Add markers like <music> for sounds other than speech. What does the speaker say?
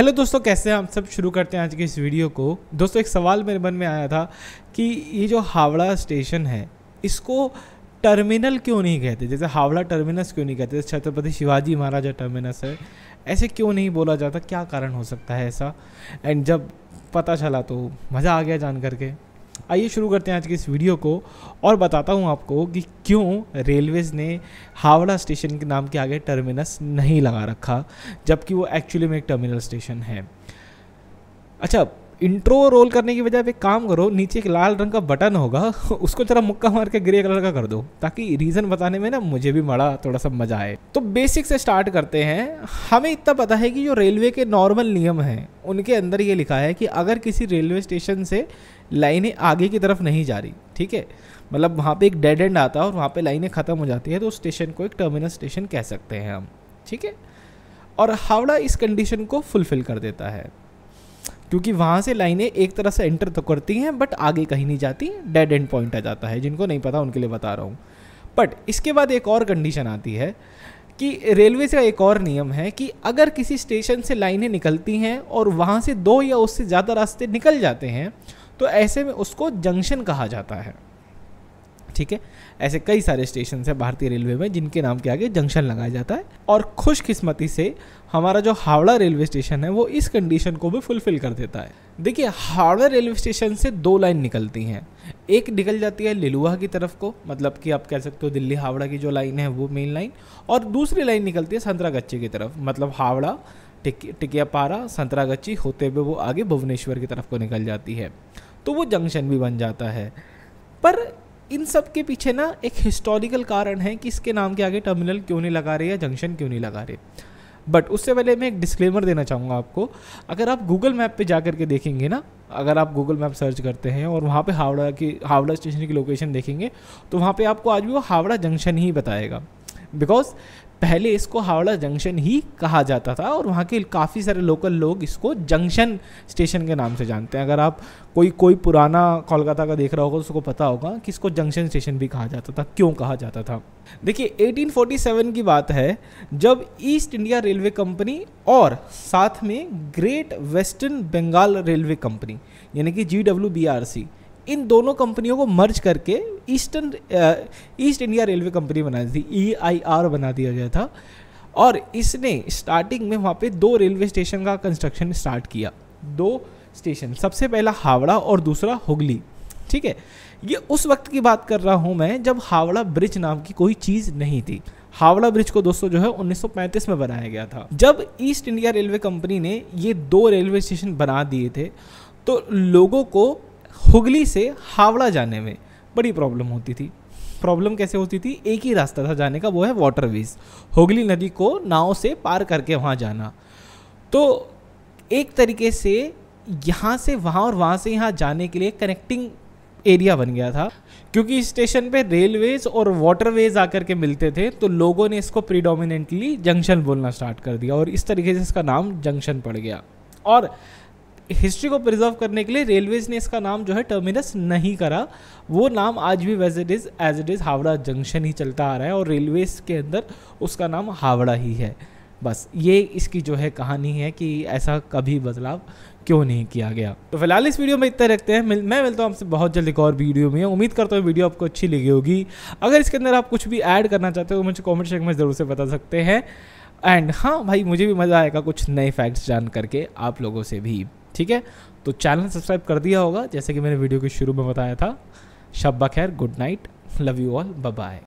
hello दोस्तों कैसे हैं हम सब शुरू करते हैं आज के इस वीडियो को दोस्तों एक सवाल मेरे मन में आया था कि ये जो हावड़ा स्टेशन है इसको टर्मिनल क्यों नहीं कहते जैसे हावड़ा टर्मिनस क्यों नहीं कहते छत्रपति शिवाजी महाराज टर्मिनस है ऐसे क्यों नहीं बोला जाता क्या कारण हो सकता है ऐसा एंड जब पता चला तो मज़ा आ गया जान करके आइए शुरू करते हैं आज के इस वीडियो को और बताता हूँ आपको कि क्यों रेलवेज़ ने हावड़ा स्टेशन के नाम के आगे टर्मिनस नहीं लगा रखा जबकि वो एक्चुअली में एक टर्मिनल स्टेशन है अच्छा इंट्रो रोल करने की बजाय एक काम करो नीचे एक लाल रंग का बटन होगा <laughs> उसको जरा मुक्का मार के ग्रे कलर का कर दो ताकि रीज़न बताने में ना मुझे भी बड़ा थोड़ा सा मज़ा आए तो बेसिक से स्टार्ट करते हैं हमें इतना पता है कि जो रेलवे के नॉर्मल नियम हैं उनके अंदर ये लिखा है कि अगर किसी रेलवे स्टेशन से लाइनें आगे की तरफ नहीं जा रही ठीक है मतलब वहाँ पे एक डेड एंड आता है और वहाँ पे लाइनें ख़त्म हो जाती है तो उस स्टेशन को एक टर्मिनल स्टेशन कह सकते हैं हम ठीक है और हावड़ा इस कंडीशन को फुलफ़िल कर देता है क्योंकि वहाँ से लाइनें एक तरह से एंटर तो करती हैं बट आगे कहीं नहीं जाती डेड एंड पॉइंट आ जाता है जिनको नहीं पता उनके लिए बता रहा हूँ बट इसके बाद एक और कंडीशन आती है कि रेलवे का एक और नियम है कि अगर किसी स्टेशन से लाइनें निकलती हैं और वहाँ से दो या उससे ज़्यादा रास्ते निकल जाते हैं तो ऐसे में उसको जंक्शन कहा जाता है ठीक है ऐसे कई सारे स्टेशन हैं भारतीय रेलवे में जिनके नाम के आगे जंक्शन लगाया जाता है और खुशकिस्मती से हमारा जो हावड़ा रेलवे स्टेशन है वो इस कंडीशन को भी फुलफिल कर देता है देखिए हावड़ा रेलवे स्टेशन से दो लाइन निकलती हैं एक निकल जाती है लिलुआ की तरफ को मतलब कि आप कह सकते हो दिल्ली हावड़ा की जो लाइन है वो मेन लाइन और दूसरी लाइन निकलती है संतरागच्ची की तरफ मतलब हावड़ा टिकियापारा संतरागच्ची होते हुए वो आगे भुवनेश्वर की तरफ को निकल जाती है तो वो जंक्शन भी बन जाता है पर इन सब के पीछे ना एक हिस्टोरिकल कारण है कि इसके नाम के आगे टर्मिनल क्यों नहीं लगा रहे या जंक्शन क्यों नहीं लगा रहे बट उससे पहले मैं एक डिस्क्लेमर देना चाहूँगा आपको अगर आप गूगल मैप पे जा के देखेंगे ना अगर आप गूगल मैप सर्च करते हैं और वहाँ पे हावड़ा की हावड़ा स्टेशन की लोकेशन देखेंगे तो वहाँ पे आपको आज भी वो हावड़ा जंक्शन ही बताएगा बिकॉज पहले इसको हावड़ा जंक्शन ही कहा जाता था और वहाँ के काफ़ी सारे लोकल लोग इसको जंक्शन स्टेशन के नाम से जानते हैं अगर आप कोई कोई पुराना कोलकाता का देख रहा होगा तो उसको पता होगा कि इसको जंक्शन स्टेशन भी कहा जाता था क्यों कहा जाता था देखिए 1847 की बात है जब ईस्ट इंडिया रेलवे कंपनी और साथ में Great Western Bengal Railway Company यानी कि G W B R C इन दोनों कंपनियों को मर्ज करके Eastern East India Railway Company बना दी थी ई आई आर बना दिया गया था और इसने स्टार्टिंग में वहाँ पे दो रेलवे स्टेशन का कंस्ट्रक्शन स्टार्ट किया दो स्टेशन सबसे पहला हावड़ा और दूसरा हुगली ठीक है ये उस वक्त की बात कर रहा हूँ मैं जब हावड़ा ब्रिज नाम की कोई चीज़ नहीं थी हावड़ा ब्रिज को दोस्तों जो है 1935 में बनाया गया था जब ईस्ट इंडिया रेलवे कंपनी ने ये दो रेलवे स्टेशन बना दिए थे तो लोगों को हुगली से हावड़ा जाने में बड़ी प्रॉब्लम होती थी प्रॉब्लम कैसे होती थी एक ही रास्ता था जाने का वो है वाटरवेज हुगली नदी को नाव से पार करके वहाँ जाना तो एक तरीके से यहाँ से वहाँ और वहाँ से यहाँ जाने के लिए कनेक्टिंग एरिया बन गया था क्योंकि स्टेशन पे रेलवेज और वाटरवेज आकर के मिलते थे तो लोगों ने इसको प्रीडोमिनेंटली जंक्शन बोलना स्टार्ट कर दिया और इस तरीके से इसका नाम जंक्शन पड़ गया और हिस्ट्री को प्रिजर्व करने के लिए रेलवेज ने इसका नाम जो है टर्मिनस नहीं करा वो नाम आज भी ways it is as it is Howrah junction ही चलता आ रहा है और रेलवेज के अंदर उसका नाम हावड़ा ही है बस ये इसकी जो है कहानी है कि ऐसा कभी बदलाव क्यों नहीं किया गया तो फिलहाल इस वीडियो में इतना रखते हैं मिल, मैं मिलता हूँ आपसे बहुत जल्द एक और वीडियो में उम्मीद करता हूँ वीडियो आपको अच्छी लगी होगी अगर इसके अंदर आप कुछ भी ऐड करना चाहते हो तो मुझे कॉमेंट सेक्शन में ज़रूर से बता सकते हैं एंड हाँ भाई मुझे भी मज़ा आएगा कुछ नए फैक्ट्स जान करके आप लोगों से भी ठीक है तो चैनल सब्सक्राइब कर दिया होगा जैसे कि मैंने वीडियो के शुरू में बताया था शब्बा खैर good night love you all bye